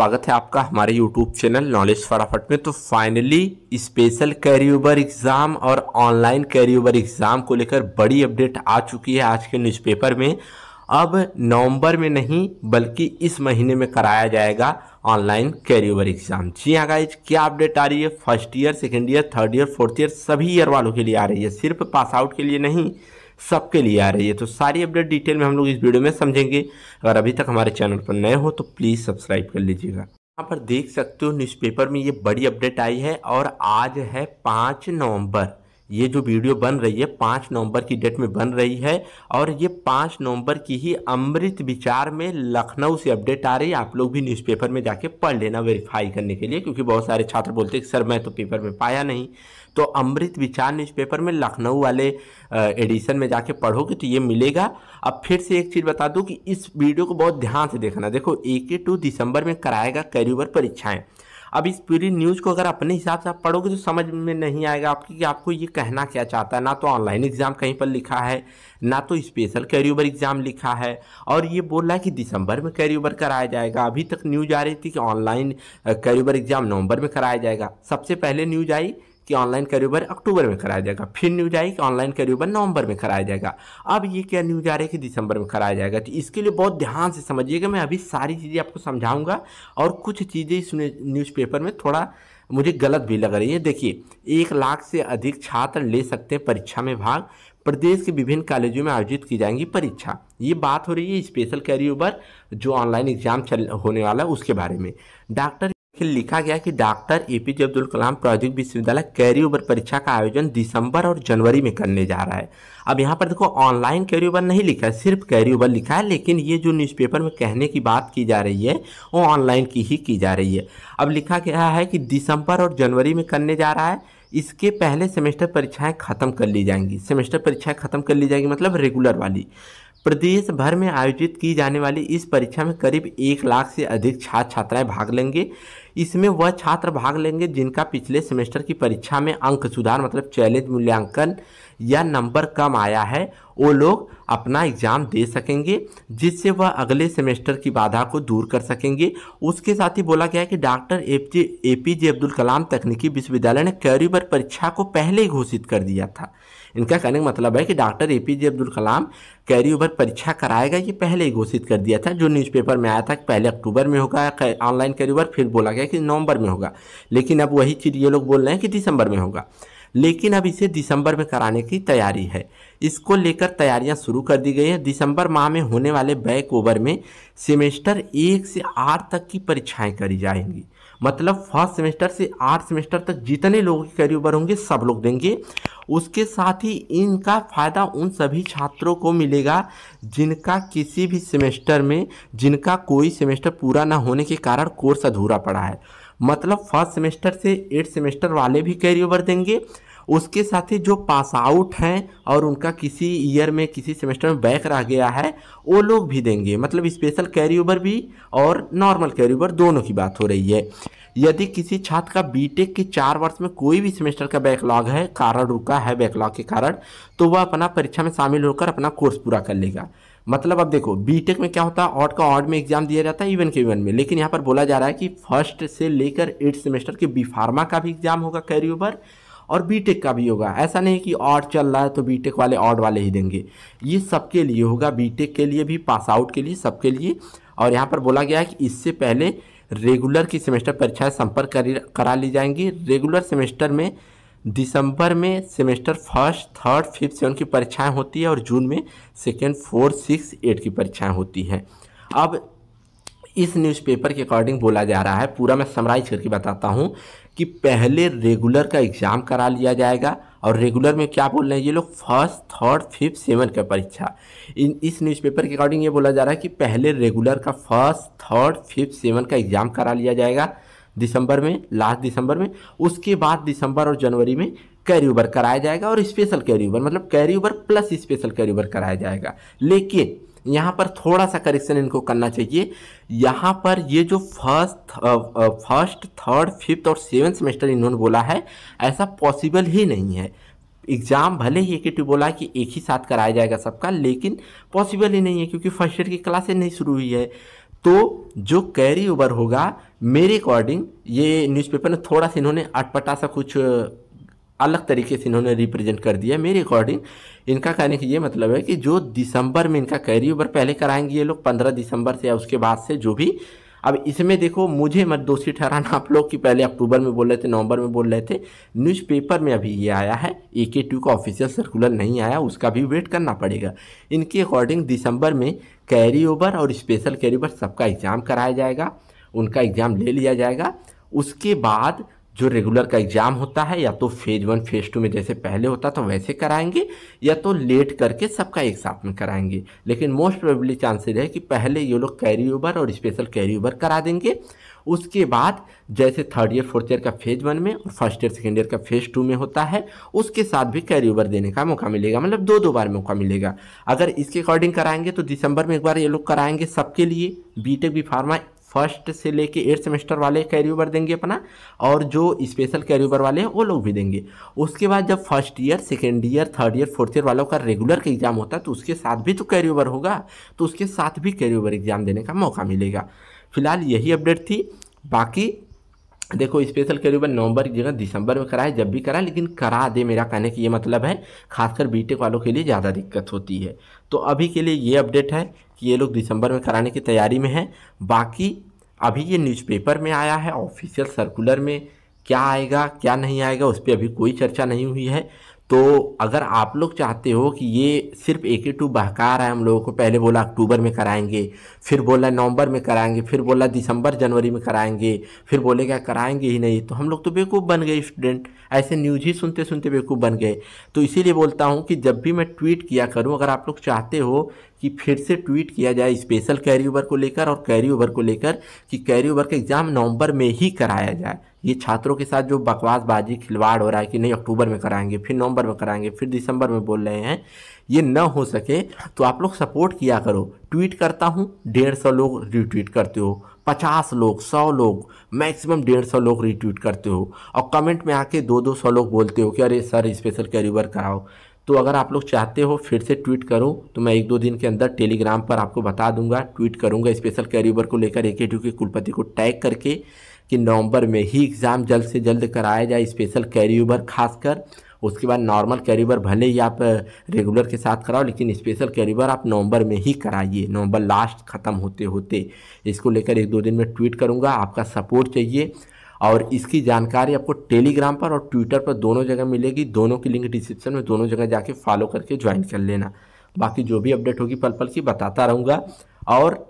स्वागत है आपका हमारे यूट्यूब चैनल नॉलेज फटाफट में तो finally special carry over exam और ऑनलाइन कैरी ओवर एग्ज़ाम को लेकर बड़ी अपडेट आ चुकी है आज के न्यूज़पेपर में अब नवंबर में नहीं बल्कि इस महीने में कराया जाएगा ऑनलाइन कैरी ओवर एग्ज़ाम जी हाँ गाइज क्या अपडेट आ रही है first year second year third year fourth year सभी ईयर वालों के लिए आ रही है सिर्फ पास आउट के लिए नहीं सबके लिए आ रही है तो सारी अपडेट डिटेल में हम लोग इस वीडियो में समझेंगे अगर अभी तक हमारे चैनल पर नए हो तो प्लीज़ सब्सक्राइब कर लीजिएगा यहाँ पर देख सकते हो न्यूज़पेपर में ये बड़ी अपडेट आई है और आज है पाँच नवंबर ये जो वीडियो बन रही है पाँच नवंबर की डेट में बन रही है और ये पाँच नवंबर की ही अमृत विचार में लखनऊ से अपडेट आ रही है आप लोग भी न्यूज़पेपर में जाके पढ़ लेना वेरीफाई करने के लिए क्योंकि बहुत सारे छात्र बोलते हैं कि सर मैं तो पेपर में पाया नहीं तो अमृत विचार न्यूज़पेपर में लखनऊ वाले एडिशन में जाके पढ़ोगे तो ये मिलेगा अब फिर से एक चीज़ बता दूँ कि इस वीडियो को बहुत ध्यान से देखना देखो एक टू दिसंबर में कराएगा कैरियर परीक्षाएँ अब इस पूरी न्यूज़ को अगर अपने हिसाब से आप पढ़ोगे तो समझ में नहीं आएगा आपकी कि आपको ये कहना क्या चाहता है ना तो ऑनलाइन एग्ज़ाम कहीं पर लिखा है ना तो स्पेशल कैरियोबर एग्ज़ाम लिखा है और ये बोल रहा है कि दिसंबर में कैरियोबर कराया जाएगा अभी तक न्यूज़ आ रही थी कि ऑनलाइन कैरियोबर एग्ज़ाम नवंबर में कराया जाएगा सबसे पहले न्यूज़ आई कि ऑनलाइन कैरियोबर अक्टूबर में कराया जाएगा फिर न्यूज आई कि ऑनलाइन कैरियोबर नवंबर में कराया जाएगा अब ये क्या न्यूज आ रही है कि दिसंबर में कराया जाएगा तो इसके लिए बहुत ध्यान से समझिएगा मैं अभी सारी चीज़ें आपको समझाऊंगा और कुछ चीज़ें इस न्यूज़पेपर में थोड़ा मुझे गलत भी लग रही है देखिए एक लाख से अधिक छात्र ले सकते हैं परीक्षा में भाग प्रदेश के विभिन्न कॉलेजों में आयोजित की जाएंगी परीक्षा ये बात हो रही है स्पेशल कैरियोबर जो ऑनलाइन एग्जाम चल होने वाला है उसके बारे में डॉक्टर कि लिखा गया कि doctor A P J Abdul Kalam प्रौद्योगिक विश्वविद्यालय कैरी ओवर परीक्षा का आयोजन दिसंबर और जनवरी में करने जा रहा है अब यहाँ पर देखो ऑनलाइन कैरी ओवर नहीं लिखा है सिर्फ कैरी ओवर लिखा है लेकिन ये जो न्यूज़पेपर में कहने की बात की जा रही है वो ऑनलाइन की ही की जा रही है अब लिखा गया है कि दिसंबर और जनवरी में करने जा रहा है इसके पहले सेमेस्टर परीक्षाएं ख़त्म कर ली जाएंगी सेमेस्टर परीक्षाएं ख़त्म कर ली जाएंगी मतलब रेगुलर वाली प्रदेश भर में आयोजित की जाने वाली इस परीक्षा में करीब एक लाख से अधिक छात्र छात्राएं भाग लेंगे इसमें वह छात्र भाग लेंगे जिनका पिछले सेमेस्टर की परीक्षा में अंक सुधार मतलब चैलेंज मूल्यांकन या नंबर कम आया है वो लोग अपना एग्ज़ाम दे सकेंगे जिससे वह अगले सेमेस्टर की बाधा को दूर कर सकेंगे उसके साथ ही बोला गया है कि doctor A P J Abdul Kalam तकनीकी विश्वविद्यालय ने कैरियर परीक्षा को पहले ही घोषित कर दिया था इनका कहने का मतलब है कि doctor A P J Abdul Kalam carry over परीक्षा कराएगा ये पहले ही घोषित कर दिया था जो न्यूज़पेपर में आया था कि पहले अक्टूबर में होगा ऑनलाइन कैरी ओवर फिर बोला गया कि नवंबर में होगा लेकिन अब वही चीज़ ये लोग बोल रहे हैं कि दिसंबर में होगा लेकिन अब इसे दिसंबर में कराने की तैयारी है इसको लेकर तैयारियां शुरू कर दी गई है दिसंबर माह में होने वाले बैक ओवर में सेमेस्टर एक से आठ तक की परीक्षाएं करी जाएंगी मतलब फर्स्ट सेमेस्टर से आठ सेमेस्टर तक जितने लोगों की करीब ओवर होंगे सब लोग देंगे उसके साथ ही इनका फ़ायदा उन सभी छात्रों को मिलेगा जिनका किसी भी सेमेस्टर में जिनका कोई सेमेस्टर पूरा ना होने के कारण कोर्स अधूरा पड़ा है मतलब फर्स्ट सेमेस्टर से एट सेमेस्टर वाले भी कैरी ओवर देंगे उसके साथ ही जो पास आउट हैं और उनका किसी ईयर में किसी सेमेस्टर में बैक रह गया है वो लोग भी देंगे मतलब स्पेशल कैरी ओवर भी और नॉर्मल कैरी ओवर दोनों की बात हो रही है यदि किसी छात्र का बीटेक के चार वर्ष में कोई भी सेमेस्टर का बैकलॉग है कारण रुका है बैकलॉग के कारण तो वह अपना परीक्षा में शामिल होकर अपना कोर्स पूरा कर लेगा मतलब अब देखो बीटेक में क्या होता है ऑड का ऑड में एग्जाम दिया जाता है इवन के इवन में लेकिन यहाँ पर बोला जा रहा है कि फर्स्ट से लेकर एट सेमेस्टर के बी फार्मा का भी एग्जाम होगा कैरी ओवर और बीटेक का भी होगा ऐसा नहीं कि ऑड चल रहा है तो बीटेक वाले ऑड वाले ही देंगे ये सबके लिए होगा बीटेक के लिए भी पास आउट के लिए सबके लिए और यहाँ पर बोला गया है कि इससे पहले रेगुलर की सेमेस्टर परीक्षाएं संपर्क करा ली जाएंगी रेगुलर सेमेस्टर में दिसंबर में semester first third fifth seven की परीक्षाएं होती है और जून में सेकेंड फोर्थ सिक्स एट की परीक्षाएं होती हैं अब इस न्यूज़पेपर के अकॉर्डिंग बोला जा रहा है पूरा मैं समराइज करके बताता हूँ कि पहले रेगुलर का एग्ज़ाम करा लिया जाएगा और रेगुलर में क्या बोल रहे हैं ये लोग फर्स्ट थर्ड फिफ्थ सेवन का परीक्षा इन इस न्यूज़पेपर के अकॉर्डिंग ये बोला जा रहा है कि पहले रेगुलर का फर्स्ट थर्ड फिफ्थ सेवन का एग्ज़ाम करा लिया जाएगा दिसंबर में लास्ट दिसंबर में उसके बाद दिसंबर और जनवरी में कैरी ओवर कराया जाएगा और स्पेशल कैरी ओवर मतलब carry over plus special carry over कराया जाएगा लेकिन यहाँ पर थोड़ा सा करेक्शन इनको करना चाहिए यहाँ पर ये जो फर्स्ट फर्स्ट थर्ड फिफ्थ और सेवन सेमेस्टर इन्होंने बोला है ऐसा पॉसिबल ही नहीं है एग्ज़ाम भले ही एक बोला है कि एक ही साथ कराया जाएगा सबका लेकिन पॉसिबल ही नहीं है क्योंकि फर्स्ट ईयर की क्लासें नहीं शुरू हुई है तो जो कैरी ओवर होगा मेरे अकॉर्डिंग ये न्यूज़पेपर ने थोड़ा सा इन्होंने अटपटा सा कुछ अलग तरीके से इन्होंने रिप्रेजेंट कर दिया मेरे अकॉर्डिंग इनका कहने का ये मतलब है कि जो दिसंबर में इनका कैरी ओवर पहले कराएंगे ये लोग पंद्रह दिसंबर से या उसके बाद से जो भी अब इसमें देखो मुझे मत दोषी ठहराना आप लोग कि पहले अक्टूबर में बोल रहे थे नवंबर में बोल रहे थे न्यूज़पेपर में अभी ये आया है ए के टू का ऑफिशियल सर्कुलर नहीं आया उसका भी वेट करना पड़ेगा इनके अकॉर्डिंग दिसंबर में कैरी ओवर और स्पेशल कैरी ओवर सबका एग्ज़ाम कराया जाएगा उनका एग्ज़ाम ले लिया जाएगा उसके बाद जो रेगुलर का एग्ज़ाम होता है या तो फेज़ वन फेज़ टू में जैसे पहले होता था वैसे कराएंगे या तो लेट करके सबका एक साथ में कराएंगे लेकिन मोस्ट प्रोबेबली चांसेस है कि पहले ये लोग कैरी ओवर और स्पेशल कैरी ओवर करा देंगे उसके बाद जैसे थर्ड ईयर फोर्थ ईयर का फेज़ वन में फर्स्ट ईयर सेकेंड ईयर का फेज़ टू में होता है उसके साथ भी कैरी ओवर देने का मौका मिलेगा मतलब दो दो बार मौका मिलेगा अगर इसके अकॉर्डिंग कराएंगे तो दिसंबर में एक बार ये लोग कराएंगे सबके लिए B tech B pharma first से लेके एट सेमेस्टर वाले कैरी ओवर देंगे अपना और जो स्पेशल कैरी ओवर वाले हैं वो लोग भी देंगे उसके बाद जब first year second year third year fourth year वालों का रेगुलर का एग्ज़ाम होता है तो उसके साथ भी तो कैरी ओवर होगा तो उसके साथ भी कैरी ओवर एग्ज़ाम देने का मौका मिलेगा फिलहाल यही अपडेट थी बाकी देखो स्पेशल कैरी ओवर नवंबर की जगह दिसंबर में कराए जब भी कराए लेकिन करा दे मेरा कहने की ये मतलब है खासकर बीटेक वालों के लिए ज़्यादा दिक्कत होती है तो अभी के लिए ये अपडेट है कि ये लोग दिसंबर में कराने की तैयारी में हैं बाकी अभी ये न्यूज़पेपर में आया है ऑफिशियल सर्कुलर में क्या आएगा क्या नहीं आएगा उस पर अभी कोई चर्चा नहीं हुई है तो अगर आप लोग चाहते हो कि ये सिर्फ एक ही टू बहका रहा है हम लोगों को पहले बोला अक्टूबर में कराएंगे फिर बोला नवंबर में कराएंगे फिर बोला दिसंबर जनवरी में कराएंगे फिर बोले क्या कराएंगे ही नहीं तो हम लोग तो बेवकूफ़ बन गए स्टूडेंट ऐसे न्यूज़ ही सुनते सुनते बेवकूफ़ बन गए तो इसीलिए बोलता हूँ कि जब भी मैं ट्वीट किया करूँ अगर आप लोग चाहते हो कि फिर से ट्वीट किया जाए स्पेशल कैरी ओवर को लेकर और कैरी ओवर को लेकर कि कैरी ओवर का एग्ज़ाम नवंबर में ही कराया जाए ये छात्रों के साथ जो बकवासबाजी खिलवाड़ हो रहा है कि नहीं अक्टूबर में कराएंगे फिर नवंबर में कराएंगे फिर दिसंबर में बोल रहे हैं ये न हो सके तो आप लोग सपोर्ट किया करो ट्वीट करता हूँ डेढ़ सौ लोग रिट्वीट करते हो पचास लोग सौ लोग मैक्सिमम डेढ़ सौ लोग रिट्वीट करते हो और कमेंट में आके दो दो सौ लोग बोलते हो कि अरे सर स्पेशल कैरी ओवर कराओ तो अगर आप लोग चाहते हो फिर से ट्वीट करो तो मैं एक दो दिन के अंदर टेलीग्राम पर आपको बता दूंगा ट्वीट करूंगा स्पेशल कैरियर को लेकर ए के कुलपति को टैग करके कि नवंबर में ही एग्ज़ाम जल्द से जल्द कराया जाए स्पेशल कैरियर खासकर उसके बाद नॉर्मल कैरियर भले ही आप रेगुलर के साथ कराओ लेकिन स्पेशल कैरियर आप नवंबर में ही कराइए नवंबर लास्ट ख़त्म होते होते इसको लेकर एक दो दिन में ट्वीट करूँगा आपका सपोर्ट चाहिए और इसकी जानकारी आपको टेलीग्राम पर और ट्विटर पर दोनों जगह मिलेगी दोनों की लिंक डिस्क्रिप्शन में दोनों जगह जाके फॉलो करके ज्वाइन कर लेना बाकी जो भी अपडेट होगी पल पल की बताता रहूँगा और